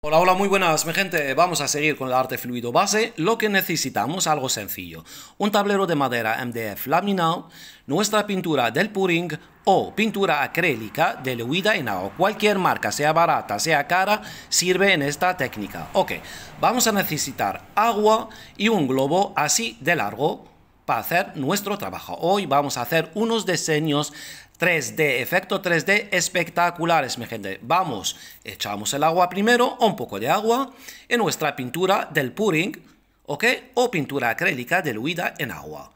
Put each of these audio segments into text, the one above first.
Hola, hola, muy buenas mi gente, vamos a seguir con el arte fluido base, lo que necesitamos algo sencillo, un tablero de madera MDF laminado, nuestra pintura del Puring o pintura acrílica de en agua, cualquier marca, sea barata, sea cara, sirve en esta técnica. Ok, vamos a necesitar agua y un globo así de largo, para hacer nuestro trabajo. Hoy vamos a hacer unos diseños 3D, efecto 3D espectaculares, mi gente. Vamos, echamos el agua primero, un poco de agua, en nuestra pintura del puring, ¿ok? O pintura acrílica diluida en agua.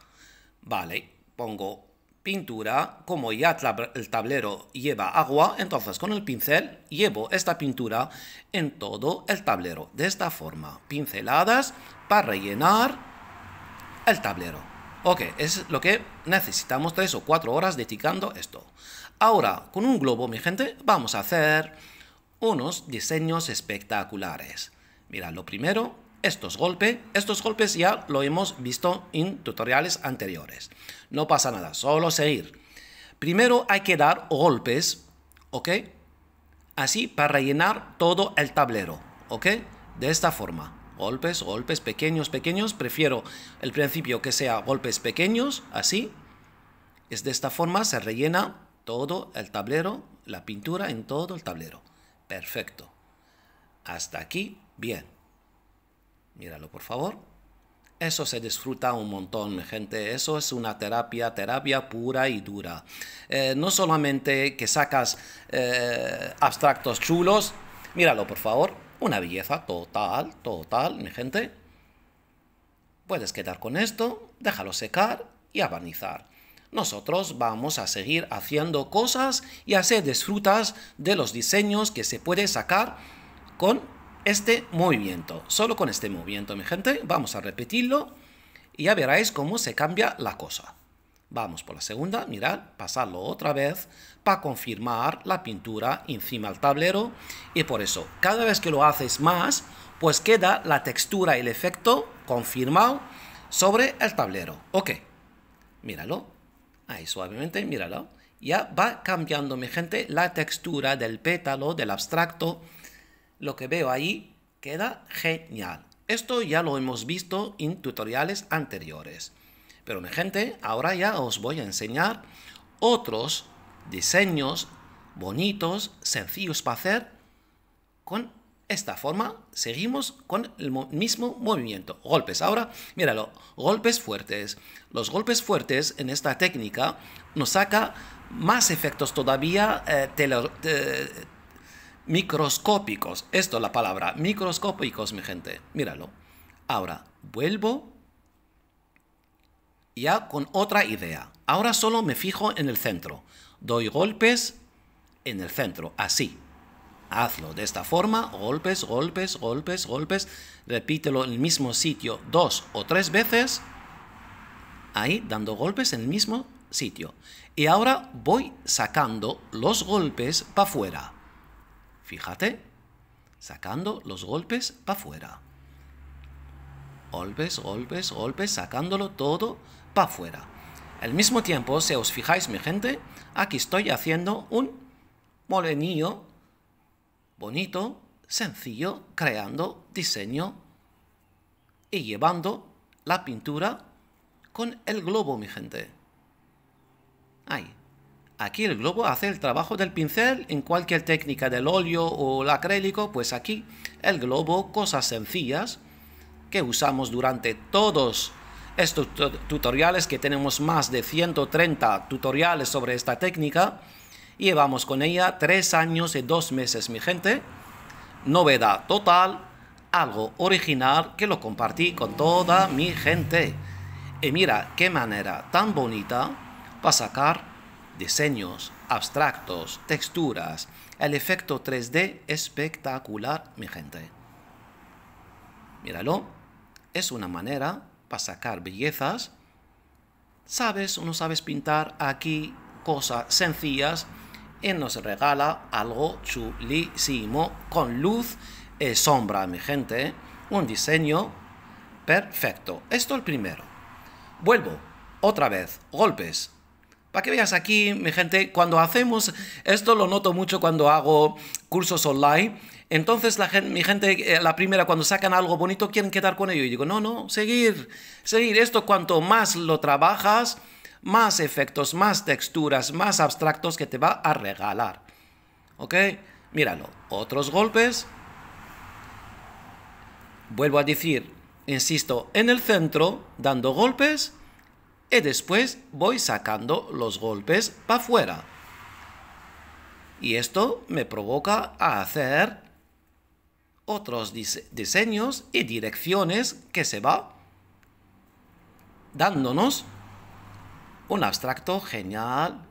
Vale, pongo pintura, como ya el tablero lleva agua, entonces con el pincel llevo esta pintura en todo el tablero, de esta forma, pinceladas para rellenar el tablero. Ok, es lo que necesitamos 3 o 4 horas dedicando esto. Ahora, con un globo, mi gente, vamos a hacer unos diseños espectaculares. Mira, lo primero, estos golpes. Estos golpes ya lo hemos visto en tutoriales anteriores. No pasa nada, solo seguir. Primero hay que dar golpes, ¿ok? Así para rellenar todo el tablero, ¿ok? De esta forma. Golpes, golpes, pequeños, pequeños. Prefiero el principio que sea golpes pequeños, así. Es de esta forma se rellena todo el tablero, la pintura en todo el tablero. Perfecto. Hasta aquí, bien. Míralo, por favor. Eso se disfruta un montón, gente. Eso es una terapia, terapia pura y dura. Eh, no solamente que sacas eh, abstractos chulos. Míralo, por favor. Una belleza total, total, mi gente. Puedes quedar con esto, déjalo secar y abanizar. Nosotros vamos a seguir haciendo cosas y hacer disfrutas de los diseños que se puede sacar con este movimiento. Solo con este movimiento, mi gente. Vamos a repetirlo y ya veréis cómo se cambia la cosa. Vamos por la segunda, mirad, pasarlo otra vez para confirmar la pintura encima del tablero y por eso cada vez que lo haces más, pues queda la textura y el efecto confirmado sobre el tablero. Ok, míralo, ahí suavemente, míralo. Ya va cambiando, mi gente, la textura del pétalo, del abstracto. Lo que veo ahí queda genial. Esto ya lo hemos visto en tutoriales anteriores. Pero mi gente, ahora ya os voy a enseñar otros diseños bonitos, sencillos para hacer con esta forma seguimos con el mismo movimiento. Golpes. Ahora, míralo, golpes fuertes. Los golpes fuertes en esta técnica nos saca más efectos todavía eh, microscópicos. Esto es la palabra, microscópicos, mi gente. Míralo. Ahora, vuelvo ya con otra idea. Ahora solo me fijo en el centro. Doy golpes en el centro, así. Hazlo de esta forma, golpes, golpes, golpes, golpes. Repítelo en el mismo sitio dos o tres veces. Ahí, dando golpes en el mismo sitio. Y ahora voy sacando los golpes para afuera. Fíjate, sacando los golpes para afuera golpes golpes golpes sacándolo todo para afuera. Al mismo tiempo, si os fijáis, mi gente, aquí estoy haciendo un molenillo bonito, sencillo, creando diseño y llevando la pintura con el globo, mi gente. Ahí. Aquí el globo hace el trabajo del pincel en cualquier técnica del óleo o el acrílico, pues aquí el globo, cosas sencillas, que usamos durante todos estos tutoriales que tenemos más de 130 tutoriales sobre esta técnica. Llevamos con ella tres años y dos meses, mi gente. Novedad total, algo original que lo compartí con toda mi gente. Y mira qué manera tan bonita para sacar diseños abstractos, texturas, el efecto 3D espectacular, mi gente. Míralo es una manera para sacar bellezas. Sabes o no sabes pintar aquí cosas sencillas y nos regala algo chulísimo con luz y sombra, mi gente. Un diseño perfecto. Esto el primero. Vuelvo otra vez. Golpes. Para que veas aquí, mi gente, cuando hacemos, esto lo noto mucho cuando hago cursos online, entonces mi gente, eh, la primera, cuando sacan algo bonito, quieren quedar con ello. Y digo, no, no, seguir, seguir. Esto cuanto más lo trabajas, más efectos, más texturas, más abstractos que te va a regalar. ¿Ok? Míralo. Otros golpes. Vuelvo a decir, insisto, en el centro, dando golpes. Y después voy sacando los golpes para afuera. Y esto me provoca a hacer otros diseños y direcciones que se va dándonos un abstracto genial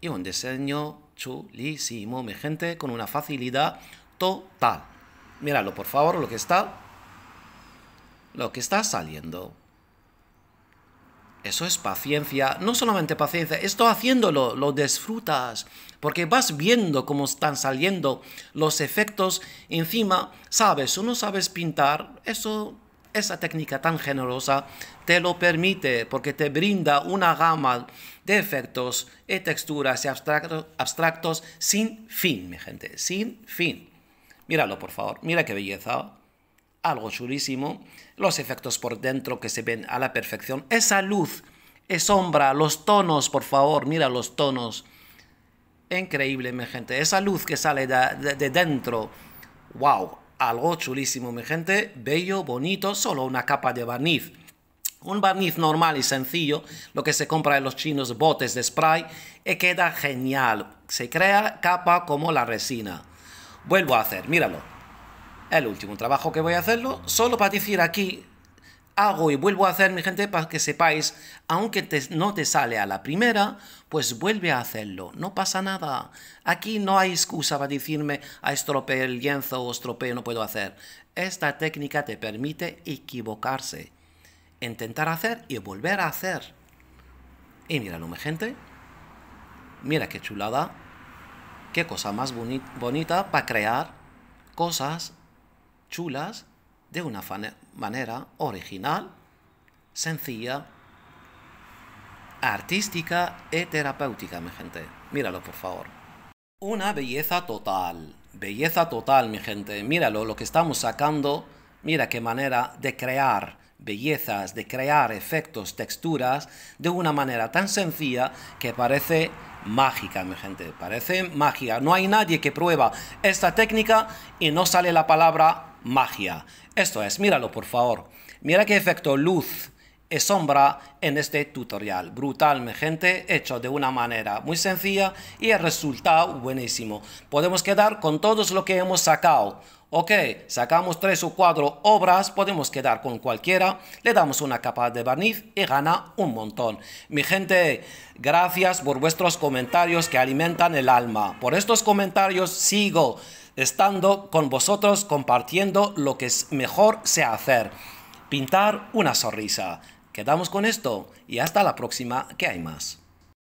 y un diseño chulísimo, mi gente, con una facilidad total. Míralo, por favor, lo que está lo que está saliendo. Eso es paciencia, no solamente paciencia, esto haciéndolo, lo disfrutas, porque vas viendo cómo están saliendo los efectos. Encima, sabes uno no sabes pintar, eso, esa técnica tan generosa te lo permite, porque te brinda una gama de efectos y texturas y abstractos, abstractos sin fin, mi gente, sin fin. Míralo, por favor, mira qué belleza algo chulísimo, los efectos por dentro que se ven a la perfección, esa luz, esa sombra, los tonos, por favor, mira los tonos. Increíble, mi gente, esa luz que sale de, dentro, wow, algo chulísimo, mi gente, bello, bonito, solo una capa de barniz. Un barniz normal y sencillo, lo que se compra en los chinos botes de spray, y queda genial. Se crea capa como la resina. Vuelvo a hacer, míralo el último trabajo que voy a hacerlo, solo para decir aquí, hago y vuelvo a hacer, mi gente, para que sepáis, aunque no te sale a la primera, pues vuelve a hacerlo, no pasa nada. Aquí no hay excusa para decirme, a estropeé el lienzo o estropeo, no puedo hacer. Esta técnica te permite equivocarse, intentar hacer y volver a hacer. Y míralo, mi gente. Mira qué chulada. Qué cosa más bonita para crear cosas chulas de una manera original, sencilla, artística y e terapéutica, mi gente. Míralo, por favor. Una belleza total. Belleza total, mi gente. Míralo, lo que estamos sacando. Mira qué manera de crear bellezas, de crear efectos, texturas, de una manera tan sencilla que parece mágica, mi gente. Parece magia. No hay nadie que prueba esta técnica y no sale la palabra magia. Esto es, míralo por favor. Mira qué efecto luz y sombra en este tutorial. Brutal, mi gente, hecho de una manera muy sencilla y el resultado buenísimo. Podemos quedar con todos lo que hemos sacado. Ok, sacamos tres o cuatro obras, podemos quedar con cualquiera, le damos una capa de barniz y gana un montón. Mi gente, gracias por vuestros comentarios que alimentan el alma. Por estos comentarios sigo estando con vosotros compartiendo lo que es mejor sea hacer, pintar una sonrisa. Quedamos con esto y hasta la próxima que hay más.